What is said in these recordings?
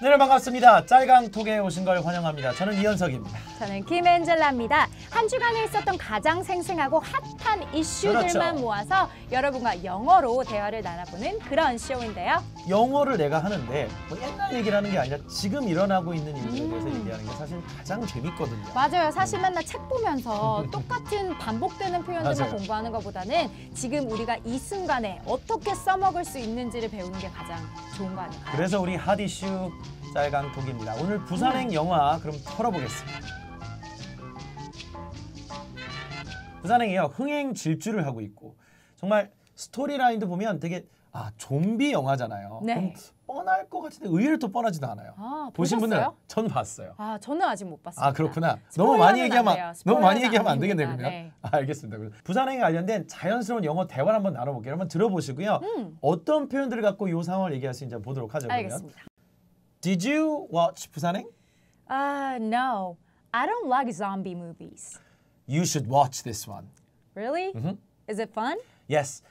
네, 반갑습니다. 짤강톡에 오신 걸 환영합니다. 저는 이현석입니다. 저는 김앤젤라입니다. 한 주간에 있었던 가장 생생하고 핫한 이슈들만 그렇죠. 모아서 여러분과 영어로 대화를 나눠보는 그런 쇼인데요. 영어를 내가 하는데 뭐 옛날 얘기를하는게 아니라 지금 일어나고 있는 일들에 음. 대해서 음. 얘기하는 게 사실 가장 재밌거든요. 맞아요. 사실 음. 맨날 책 보면서 똑같은 반복되는 표현들만 맞아요. 공부하는 것보다는 지금 우리가 이 순간에 어떻게 써먹을 수 있는지를 배우는 게 가장 좋은 거 아닐까요? 그래서 우리 핫 이슈 짤강 독입니다. 오늘 부산행 영화 그럼 털어보겠습니다. 부산행이요. 흥행 질주를 하고 있고 정말 스토리라인도 보면 되게 아 좀비 영화잖아요. 네. 뻔할 것 같은데 의외로 또 뻔하지도 않아요. 아, 보신 분들 전 봤어요. 아 저는 아직 못 봤어요. 아 그렇구나. 너무 많이 얘기하면 너무 많이 얘기하면 안 되겠네 요 네. 아, 알겠습니다. 부산행에 관련된 자연스러운 영어 대화를 한번 나눠볼게요. 한번 들어보시고요. 음. 어떤 표현들을 갖고 이 상황을 얘기할 수 있는지 보도록 하죠. 알겠습니다. 그러면. Did you watch Presenting? Uh, no. I don't like zombie movies. You should watch this one. Really? Mm -hmm. Is it fun? Yes.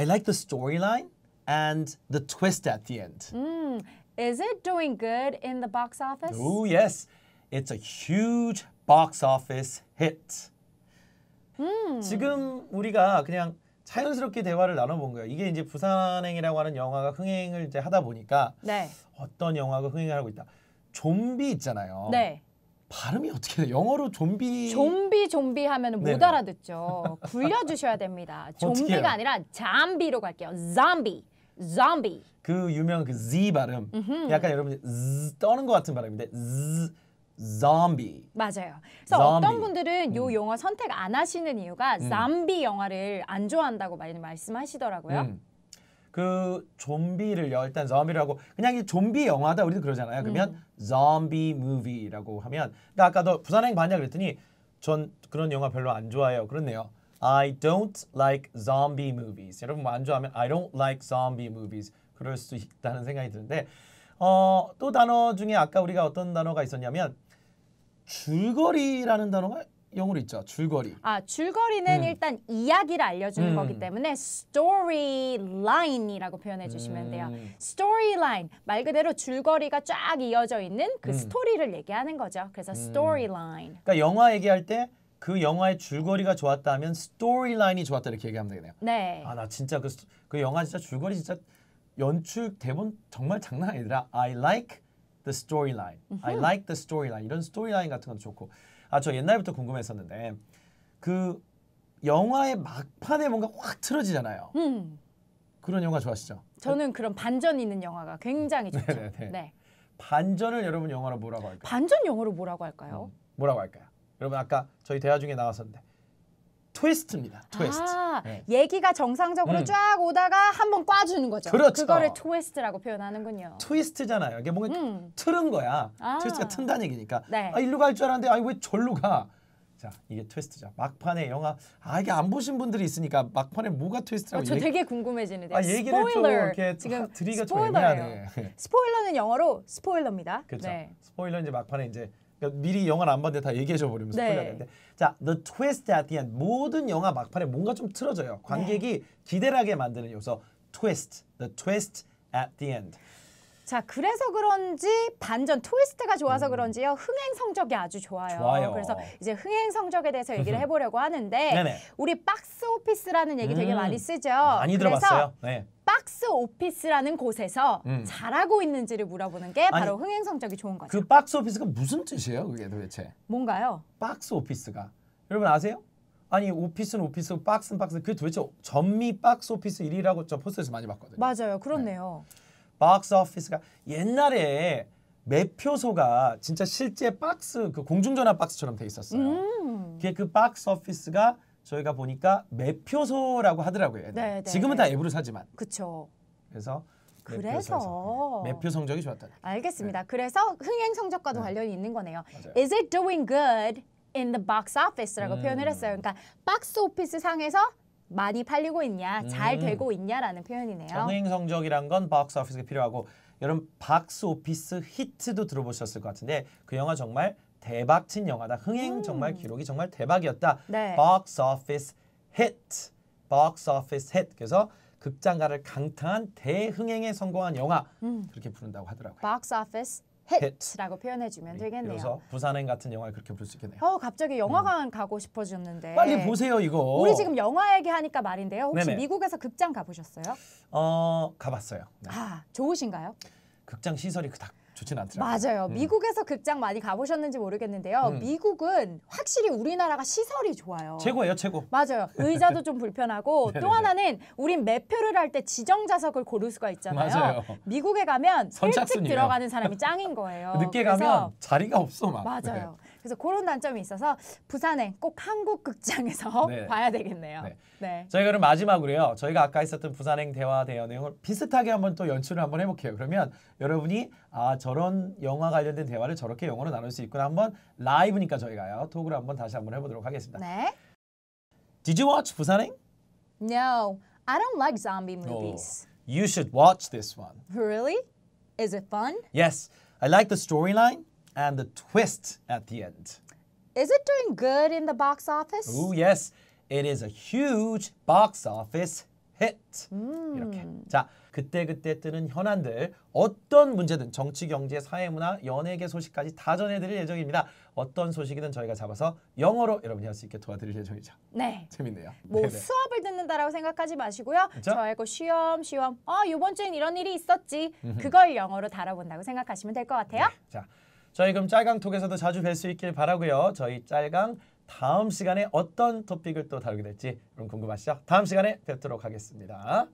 I like the storyline and the twist at the end. Mm. Is it doing good in the box office? Oh, yes. It's a huge box office hit. 음. Hmm. 지금 우리가 그냥 자연스럽게 대화를 나눠본 거예요. 이게 이제 부산행이라고 하는 영화가 흥행을 이제 하다 보니까 네. 어떤 영화가 흥행을 하고 있다. 좀비 있잖아요. 네. 발음이 어떻게 돼요? 영어로 좀비 좀비 좀비 하면은 못 네네. 알아듣죠. 굴려 주셔야 됩니다. 좀비가 아니라 잠비로 갈게요. 좀비. 좀비. 그 유명 그 Z 발음. 음흠. 약간 여러분 Z 떠는 것 같은 발음인데 Z zombie. 맞아요. 그래서 zombie. 어떤 분들은 이 음. 영화 선택 안 하시는 이유가 음. zombie 영화를 안 좋아한다고 많이 말씀하시더라고요. 음. 그 좀비를요. 일단 z o m b i e 라고 그냥 이 좀비 영화다 우리도 그러잖아요. 그러면 음. zombie movie라고 하면 그러니까 아까 도 부산행 봤냐 그랬더니 전 그런 영화 별로 안 좋아해요. 그렇네요. I don't like zombie movies. 여러분 뭐안 좋아하면 I don't like zombie movies. 그럴 수 있다는 생각이 드는데 어, 또 단어 중에 아까 우리가 어떤 단어가 있었냐면 줄거리라는 단어가 영어로 있죠. 줄거리. 아, 줄거리는 음. 일단 이야기를 알려주는 음. 거기 때문에 storyline이라고 표현해 주시면 돼요. 음. storyline 말 그대로 줄거리가 쫙 이어져 있는 그 음. 스토리를 얘기하는 거죠. 그래서 음. storyline. 그러니까 영화 얘기할 때. 그 영화의 줄거리가 좋았다 하면 스토리라인이 좋았다 이렇게 얘기하면 되겠네요. 네. 아 나 진짜 그, 그 영화 진짜 줄거리 진짜 연출 대본 정말 장난 아니더라. I like the storyline. I like the storyline. 이런 스토리라인 같은 건 좋고. 아, 저 옛날부터 궁금했었는데 그 영화의 막판에 뭔가 확 틀어지잖아요. 음. 그런 영화 좋아하시죠? 저는 그런 반전 있는 영화가 굉장히 좋죠. 네네네. 네, 네. 네. 반전을 여러분 영화로 뭐라고 할까요? 반전 영화로 뭐라고 할까요? 음, 뭐라고 할까요? 여러분 아까 저희 대화 중에 나왔었는데 트위스트입니다. 트위스트. 아, 네. 얘기가 정상적으로 음. 쫙 오다가 한번 꽈주는 거죠. 그렇죠. 그거를 트위스트라고 표현하는군요. 트위스트잖아요. 이게 뭔가 음. 틀은 거야. 아. 트위스트가 튼다는 얘기니까. 네. 아, 일로 갈 줄 알았는데 아, 왜 절로 가? 자, 이게 트위스트죠. 막판에 영화 아 이게 안 보신 분들이 있으니까 막판에 뭐가 트위스트라고 어, 저 얘기... 되게 궁금해지는데. 아, 얘기를 스포일러. 이렇게 지금 드리기가 스포일러예좀 애매하네. 스포일러는 영어로 스포일러입니다. 그렇죠. 네. 스포일러 이제 막판에 이제 그러니까 미리 영화를 안 봤는데 다 얘기해줘 버리면서 네. 되는데 자, the twist at the end 모든 영화 막판에 뭔가 좀 틀어져요. 관객이 네. 기대를 하게 만드는 요소 twist, the twist at the end. 자, 그래서 그런지 반전 트위스트가 좋아서 음. 그런지요. 흥행 성적이 아주 좋아요. 좋아요. 그래서 이제 흥행 성적에 대해서 얘기를 해 보려고 하는데 우리 박스 오피스라는 얘기 되게 음. 많이 쓰죠. 많이 들어봤어요. 네. 박스 오피스라는 곳에서 음. 잘하고 있는지를 물어보는 게 바로 아니, 흥행 성적이 좋은 거죠. 그 박스 오피스가 무슨 뜻이에요? 그게 도대체? 뭔가요? 박스 오피스가 여러분 아세요? 아니 오피스는 오피스, 박스는 박스. 그게 도대체 전미 박스 오피스 1위라고 저 포스에서 많이 봤거든요. 맞아요, 그렇네요. 네. 박스 오피스가 옛날에 매표소가 진짜 실제 박스 그 공중전화 박스처럼 돼 있었어요. 음. 그게 그 박스 오피스가 저희가 보니까 매표소라고 하더라고요. 네, 네, 지금은 네. 다 앱으로 사지만. 그렇죠. 그래서 그래서 매표 성적이 좋았다. 알겠습니다. 네. 그래서 흥행 성적과도 네. 관련이 있는 거네요. 맞아요. Is it doing good in the box office라고 음. 표현을 했어요. 그러니까 박스 오피스 상에서 많이 팔리고 있냐, 잘 음. 되고 있냐라는 표현이네요. 선행 성적이란 건 박스 오피스가 필요하고 여러분 박스 오피스 히트도 들어보셨을 것 같은데 그 영화 정말 대박친 영화다. 흥행 음. 정말 기록이 정말 대박이었다. 네. 박스 오피스 히트. 박스 오피스 히트. 그래서 극장가를 강타한 대흥행에 성공한 영화 음. 그렇게 부른다고 하더라고요. 박스 오피스 hit라고 표현해 주면 네, 되겠네요. 그래서 부산행 같은 영화를 그렇게 볼 수 있겠네요. 어, 갑자기 영화관 음. 가고 싶어졌는데. 빨리 보세요, 이거. 우리 지금 영화 얘기하니까 말인데요. 혹시 네네. 미국에서 극장 가보셨어요? 어, 가봤어요. 네. 아, 좋으신가요? 극장 시설이 그닥 좋진 않더라고요. 맞아요. 음. 미국에서 극장 많이 가보셨는지 모르겠는데요. 음. 미국은 확실히 우리나라가 시설이 좋아요. 최고예요, 최고. 맞아요. 의자도 좀 불편하고 네, 네, 또 네. 하나는 우린 매표를 할 때 지정 좌석을 고를 수가 있잖아요. 맞아요. 미국에 가면 선착순이에요. 일찍 들어가는 사람이 짱인 거예요. 늦게 가면 자리가 없어 막. 맞아요. 네. 그래서 그런 단점이 있어서 부산에 꼭 한국 극장에서 네. 봐야 되겠네요. 네. 네. 저희가 그럼 마지막으로요. 저희가 아까 있었던 부산행 대화 대화 내용을 비슷하게 한번 또 연출을 한번 해볼게요. 그러면 여러분이 아저 저런 영화 관련된 대화를 저렇게 영어로 나눌 수 있구나 한번 라이브니까 저희가요 톡으로 한번 다시 한번 해보도록 하겠습니다. 네. Did you watch 부산행? No, I don't like zombie movies. Oh, you should watch this one. Really? Is it fun? Yes, I like the storyline and the twist at the end. Is it doing good in the box office? Oh yes, it is a huge box office hit 이렇게 음. 자 그때 그때 뜨는 현안들 어떤 문제든 정치 경제 사회 문화 연예계 소식까지 다 전해드릴 예정입니다 어떤 소식이든 저희가 잡아서 영어로 여러분이 할 수 있게 도와드릴 예정이죠 네 재밌네요 뭐 네네. 수업을 듣는다라고 생각하지 마시고요 그렇저 알고 시험 시험 아, 요번 주엔 이런 일이 있었지 그걸 영어로 다뤄본다고 생각하시면 될 것 같아요 네. 자 저희 그럼 짤강톡에서도 자주 뵐 수 있길 바라고요 저희 짤강 다음 시간에 어떤 토픽을 또 다루게 될지 여러분 궁금하시죠? 다음 시간에 뵙도록 하겠습니다.